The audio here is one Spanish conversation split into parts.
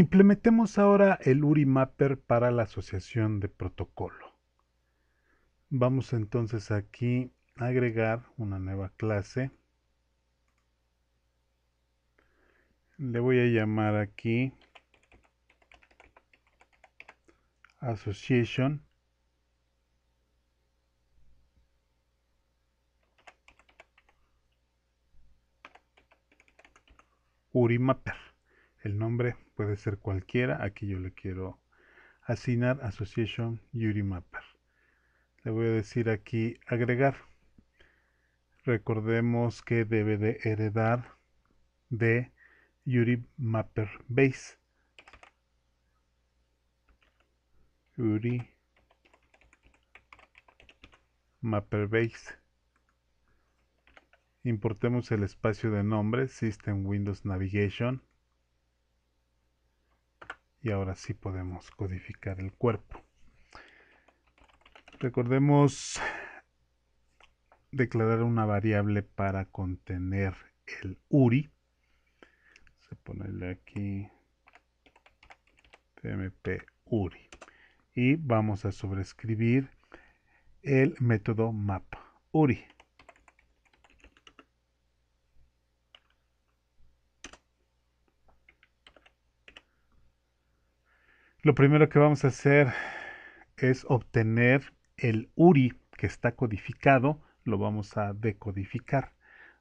Implementemos ahora el URI Mapper para la asociación de protocolo. Vamos entonces aquí a agregar una nueva clase. Le voy a llamar aquí Association. URI Mapper. El nombre puede ser cualquiera. Aquí yo le quiero asignar Association Yuri Le voy a decir aquí agregar. Recordemos que debe de heredar de Yuri Mapper Base. Yuri Mapper Base. Importemos el espacio de nombre System Windows Navigation y ahora sí podemos codificar el cuerpo. Recordemos declarar una variable para contener el URI. Se ponerle aquí mpURI. Y vamos a sobrescribir el método mapUri. Lo primero que vamos a hacer es obtener el URI que está codificado, lo vamos a decodificar.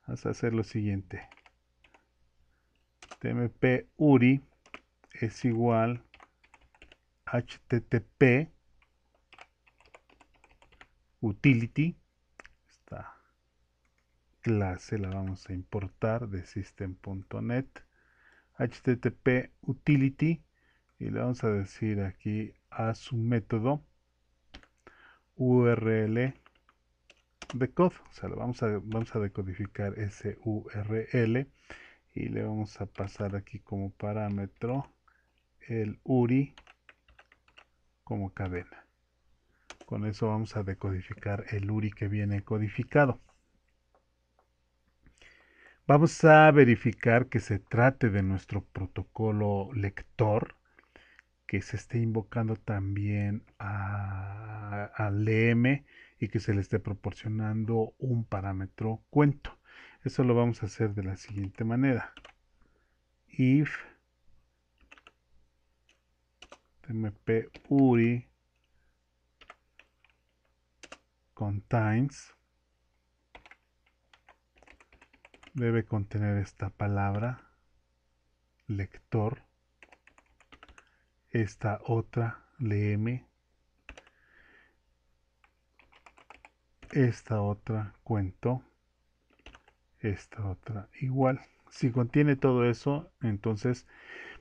Vamos a hacer lo siguiente. TMP URI es igual HTTP utility. Esta clase la vamos a importar de system.net. HTTP utility y le vamos a decir aquí a su método url decode o sea vamos a, vamos a decodificar ese url y le vamos a pasar aquí como parámetro el uri como cadena con eso vamos a decodificar el URI que viene codificado. Vamos a verificar que se trate de nuestro protocolo lector que se esté invocando también al m y que se le esté proporcionando un parámetro cuento. Eso lo vamos a hacer de la siguiente manera. If tmp uri contains debe contener esta palabra lector esta otra m esta otra cuento esta otra igual si contiene todo eso entonces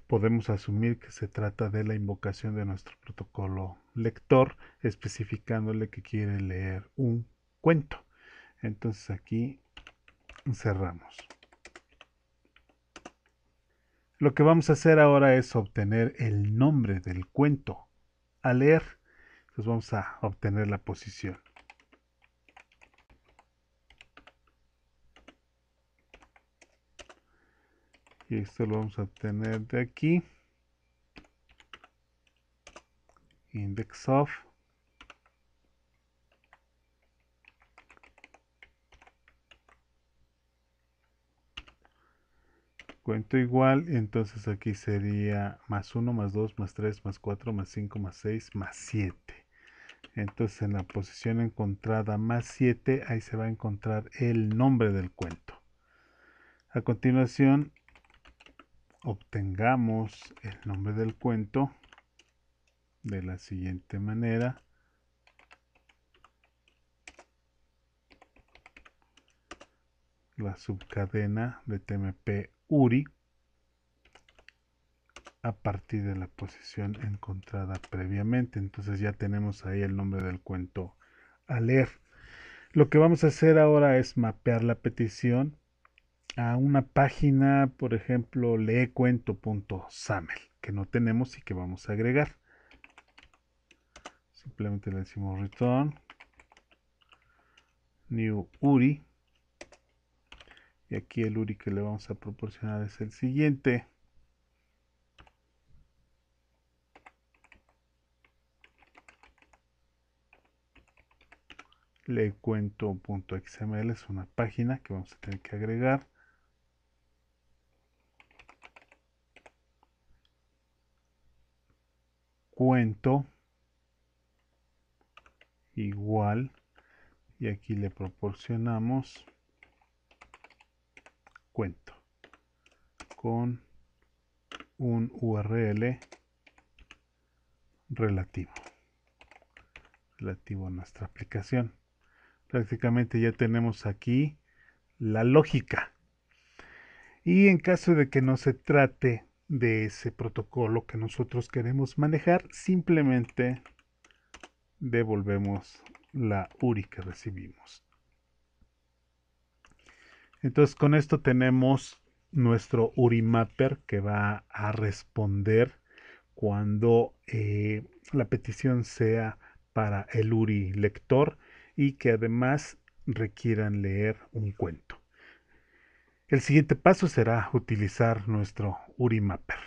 podemos asumir que se trata de la invocación de nuestro protocolo lector especificándole que quiere leer un cuento entonces aquí cerramos lo que vamos a hacer ahora es obtener el nombre del cuento. a leer, Entonces vamos a obtener la posición. Y esto lo vamos a obtener de aquí. Index of. Cuento igual, entonces aquí sería más 1, más 2, más 3, más 4, más 5, más 6, más 7. Entonces en la posición encontrada más 7, ahí se va a encontrar el nombre del cuento. A continuación, obtengamos el nombre del cuento de la siguiente manera. La subcadena de TMP URI a partir de la posición encontrada previamente. Entonces ya tenemos ahí el nombre del cuento a leer. Lo que vamos a hacer ahora es mapear la petición a una página, por ejemplo, leecuento.saml, que no tenemos y que vamos a agregar. Simplemente le decimos return new URI y aquí el URI que le vamos a proporcionar es el siguiente le cuento.xml es una página que vamos a tener que agregar cuento igual y aquí le proporcionamos cuento con un URL relativo relativo a nuestra aplicación prácticamente ya tenemos aquí la lógica y en caso de que no se trate de ese protocolo que nosotros queremos manejar simplemente devolvemos la URI que recibimos entonces con esto tenemos nuestro Urimapper que va a responder cuando eh, la petición sea para el URI lector y que además requieran leer un cuento. El siguiente paso será utilizar nuestro Urimapper.